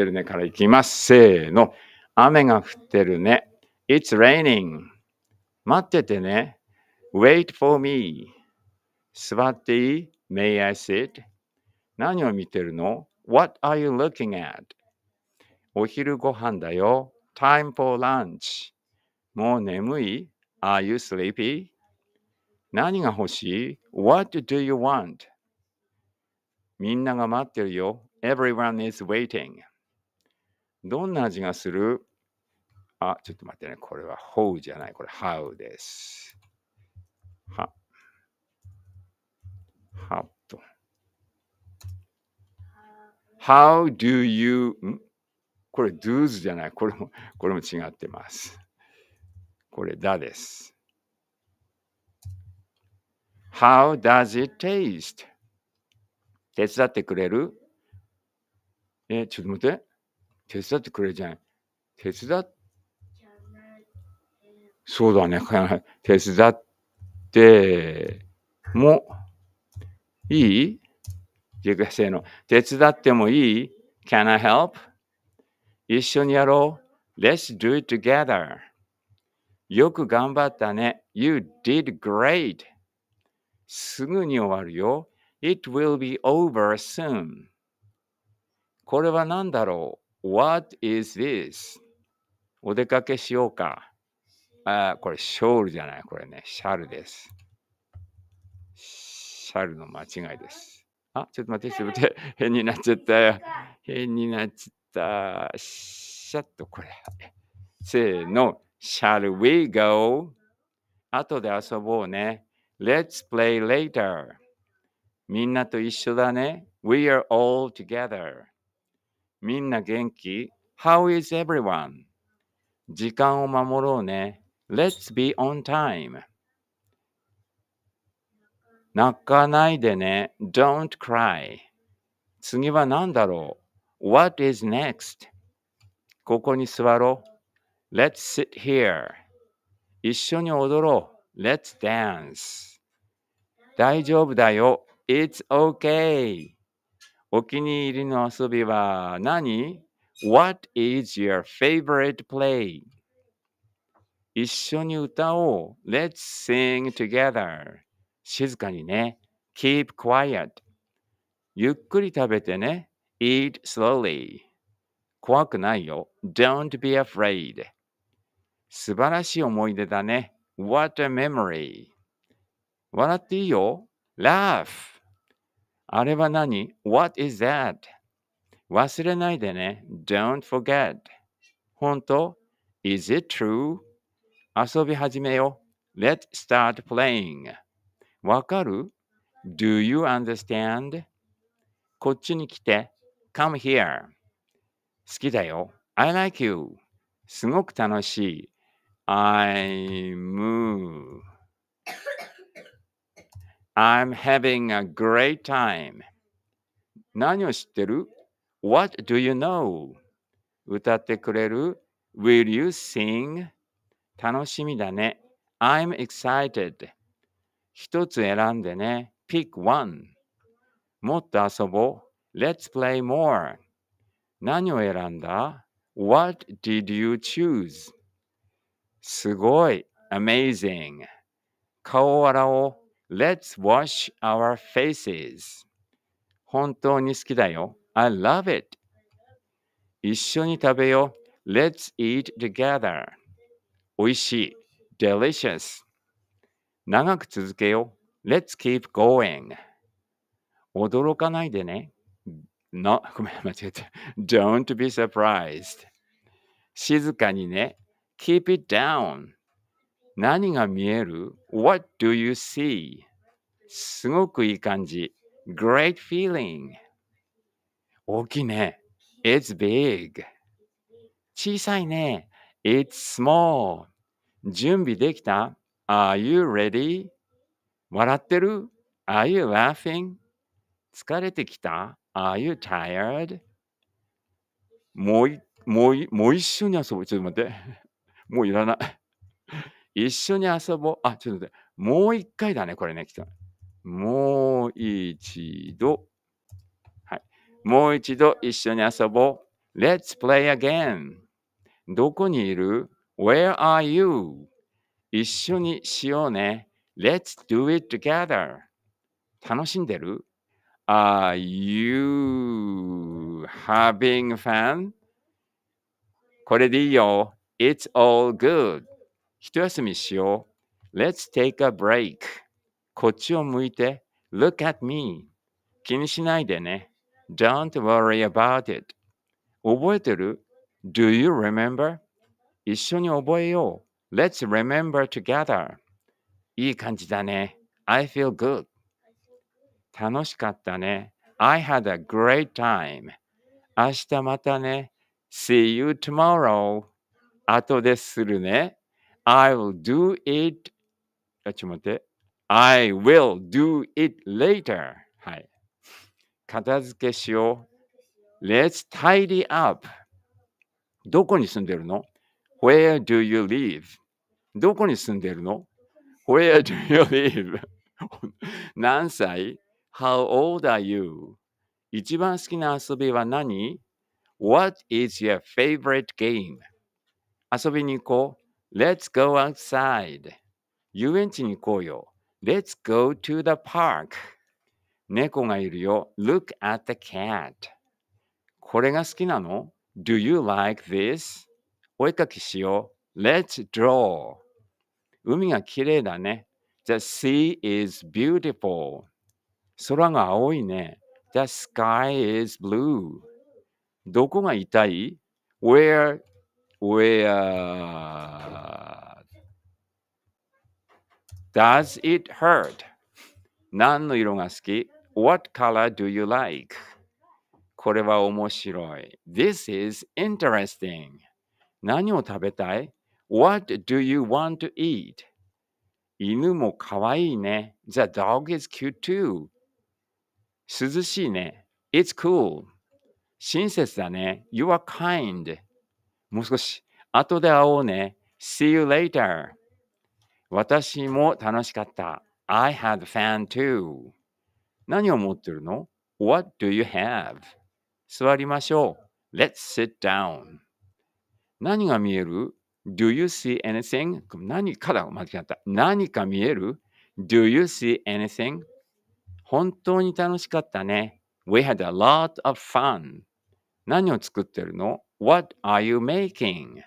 てるねからいきます。せーの。雨が降ってるね。It's raining. 待っててね。Wait for me. 座っていい ?May I sit? 何を見てるの ?What are you looking at? お昼ご飯だよ。Time for lunch. もう眠い ?Are you sleepy? 何が欲しい ?What do you want? みんなが待ってるよ。Everyone is waiting. どんな味がするあ、ちょっと待ってね。これは how じゃない。これ how です。は、はと。How do you んこれ do's じゃない。これも、これも違ってます。これだです。How does it taste? 手伝ってくれるえ、ちょっと待って。手伝ってくれじゃん。手伝っ、そうだね、手伝って、も、いいの。手伝ってもいい ?Can I help? 一緒にやろう。Let's do it together. よく頑張ったね。You did great. すぐに終わるよ。It will be over soon. これは何だろう What is this? お出かけしようか。あ、これ、ショールじゃない。これね、シャルです。シャルの間違いです。あ、ちょっと待って、ちょっと待って。変になっちゃったよ。変になっちゃった。シャッとこれ。せーの。Shall we go? 後で遊ぼうね。Let's play later. みんなと一緒だね。We are all together. みんな元気 ?How is everyone? 時間を守ろうね。Let's be on time. 泣かないでね。Don't cry. 次は何だろう ?What is next? ここに座ろう。Let's sit here. 一緒に踊ろう。Let's dance. 大丈夫だよ。It's okay. お気に入りの遊びは何 ?What is your favorite play? 一緒に歌おう。Let's sing together. 静かにね。Keep quiet. ゆっくり食べてね。Eat slowly. 怖くないよ。Don't be afraid. 素晴らしい思い出だね。What a memory. 笑っていいよ。Laugh. あれは何 ?What is that? 忘れないでね。Don't forget. 本当 ?Is it true? 遊び始めよ Let's start playing. わかる ?Do you understand? こっちに来て。Come here. 好きだよ。I like you. すごく楽しい。I'm I'm having a great time. 何を知ってる ?What do you know? 歌ってくれる ?Will you sing? 楽しみだね。I'm excited. 一つ選んでね。Pick one. もっと遊ぼう。Let's play more. 何を選んだ ?What did you choose? すごい。Amazing. 顔を洗おう。Let's wash our faces. 本当に好きだよ。I love it. 一緒に食べよう。Let's eat together. おいしい。Delicious. 長く続けよう。Let's keep going. 驚かないでね。No, ごめん、間違えた。Don't be surprised. 静かにね。Keep it down. 何が見える ?What do you see? すごくいい感じ。Great feeling. 大きいね。It's big. 小さいね。It's small. 準備できた ?Are you ready? 笑ってる ?Are you laughing? 疲れてきた ?Are you tired? もうもうもう一緒に遊ぼう。ちょっと待って。もういらない。一緒に遊ぼう。あ、ちょっと待って。もう一回だね、これね、来た。もう一度。はい。もう一度一緒に遊ぼう。Let's play again. どこにいる ?Where are you? 一緒にしようね。Let's do it together. 楽しんでる ?Are you having fun? これでいいよ。It's all good. 一休みしよう。Let's take a break. こっちを向いて。Look at me. 気にしないでね。Don't worry about it. 覚えてる ?Do you remember? 一緒に覚えよう。Let's remember together. いい感じだね。I feel good. 楽しかったね。I had a great time. 明日またね。See you tomorrow. 後でするね。I will do it あ、ちょっと待って。I will do it later はい。片付けしよう。Let's tidy up どこに住んでるの ?Where do you live? どこに住んでるの ?Where do you live? 何歳 ?How old are you? 一番好きな遊びは何 ?What is your favorite game? 遊びに行こう。Let's go outside. 遊園地に行こうよ。Let's go to the park. 猫がいるよ。Look at the cat. これが好きなの ?Do you like this? お絵かきしよう。Let's draw. 海がきれいだね。The sea is beautiful. 空が青いね。The sky is blue. どこが痛い ?Where Where does it hurt? 何の色が好き ?What color do you like? これは面白い。This is interesting. 何を食べたい ?What do you want to eat? 犬もかわいいね。The dog is cute too. 涼しいね。It's cool. 親切だね。You are kind. もう少し。後で会おうね。See you later. 私も楽しかった。I had fun too. 何を持ってるの ?What do you have? 座りましょう。Let's sit down. 何が見える ?Do you see anything? 何かだ。間違った。何か見える ?Do you see anything? 本当に楽しかったね。We had a lot of fun. 何を作ってるの What are you making?